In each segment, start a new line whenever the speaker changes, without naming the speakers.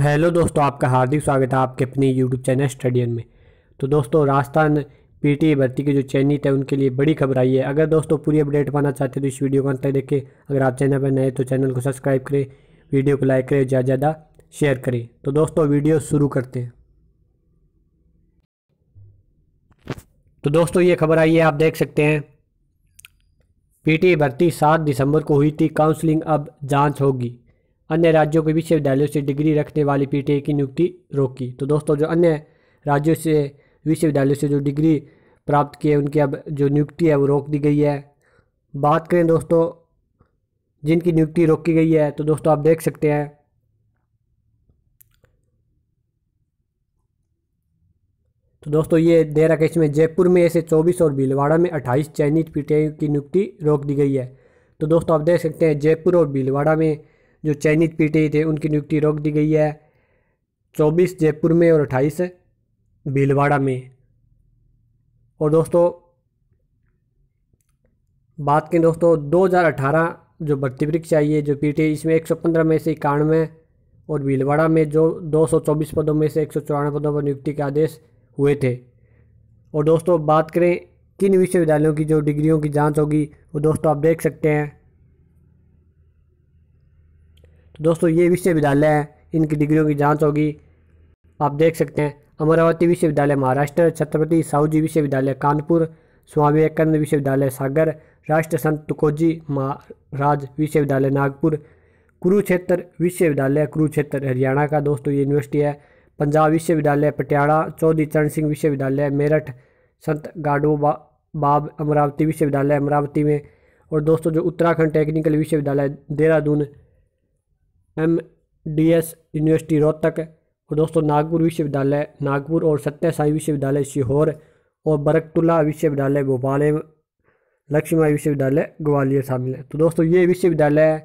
hello दोस्तों आपका हार्दिक स्वागत है आपके अपने यूट्यूब चैनल स्टडियन में तो दोस्तों राजस्थान पीटी भर्ती की जो चयनित है उनके लिए बड़ी खबर आई है अगर दोस्तों पूरी अपडेट पाना चाहते हैं तो इस वीडियो को अंत तक देखें अगर आप चैनल पर नए तो चैनल को सब्सक्राइब करें वीडियो को लाइक करें ज़्यादा ज़्यादा शेयर करें तो दोस्तों वीडियो शुरू करते हैं तो दोस्तों ये खबर आई है आप देख सकते हैं पीटी भर्ती सात दिसंबर को हुई थी काउंसलिंग अब जाँच होगी अन्य राज्यों के विश्वविद्यालयों से डिग्री रखने वाली पीटीए की नियुक्ति रोकी तो दोस्तों जो अन्य राज्यों से विश्वविद्यालयों से जो डिग्री प्राप्त किए उनकी अब जो नियुक्ति है वो रोक दी गई है बात करें दोस्तों जिनकी नियुक्ति रोकी गई है तो दोस्तों आप देख सकते हैं तो दोस्तों ये देहरा राकेश में जयपुर में ऐसे 24 और भीलवाड़ा में 28 चयनित पीटीआई की नियुक्ति रोक दी गई है तो दोस्तों आप देख सकते हैं जयपुर और भीलवाड़ा में जो चयनित पीटी थे उनकी नियुक्ति रोक दी गई है चौबीस जयपुर में और अट्ठाईस भीलवाड़ा में और दोस्तों बात करें दोस्तों 2018 जो भर्ती परीक्षा आई है जो पीटी इसमें 115 में से इक्यानवे और भीलवाड़ा में जो 224 पदों में से एक पदों पर नियुक्ति के आदेश हुए थे और दोस्तों बात करें किन विश्वविद्यालयों की जो डिग्रियों की जांच होगी वो दोस्तों आप देख सकते हैं तो दोस्तों ये विश्वविद्यालय हैं इनकी डिग्रियों की जाँच होगी आप देख सकते हैं अमरावती विश्वविद्यालय महाराष्ट्र छत्रपति साहू जी विश्वविद्यालय कानपुर स्वामी विवेकानंद विश्वविद्यालय सागर राष्ट्र संत तुकोजी महाराज विश्वविद्यालय नागपुर कुरुक्षेत्र विश्वविद्यालय कुरुक्षेत्र हरियाणा का दोस्तों ये यूनिवर्सिटी है पंजाब विश्वविद्यालय पटियाला चौधरी चरण सिंह विश्वविद्यालय मेरठ संत गाडो बाब अमरावती विश्वविद्यालय अमरावती में और दोस्तों जो उत्तराखंड टेक्निकल विश्वविद्यालय Dehradun M D S university Rohtak और दोस्तों नागपुर विश्वविद्यालय नागपुर और सत्य साई विश्वविद्यालय सीहोर और बरकतुल्ला विश्वविद्यालय भोपाल एवं लक्ष्मी विश्वविद्यालय ग्वालियर शामिल है तो दोस्तों ये विश्वविद्यालय है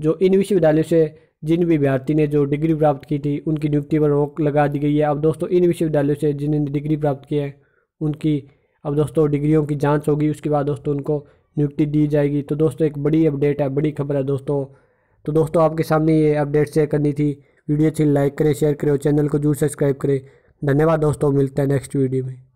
जो इन विश्वविद्यालयों से जिन भी ने जो डिग्री प्राप्त की थी उनकी नियुक्ति पर रोक लगा दी गई है अब दोस्तों इन विश्वविद्यालयों से जिन्होंने डिग्री प्राप्त की है उनकी अब दोस्तों डिग्रियों की जाँच होगी उसके बाद दोस्तों उनको नियुक्ति दी जाएगी तो दोस्तों एक बड़ी अपडेट है बड़ी खबर है दोस्तों तो दोस्तों आपके सामने ये अपडेट शेयर करनी थी वीडियो अच्छी लाइक करें शेयर करें और चैनल को जरूर सब्सक्राइब करें धन्यवाद दोस्तों मिलते हैं नेक्स्ट वीडियो में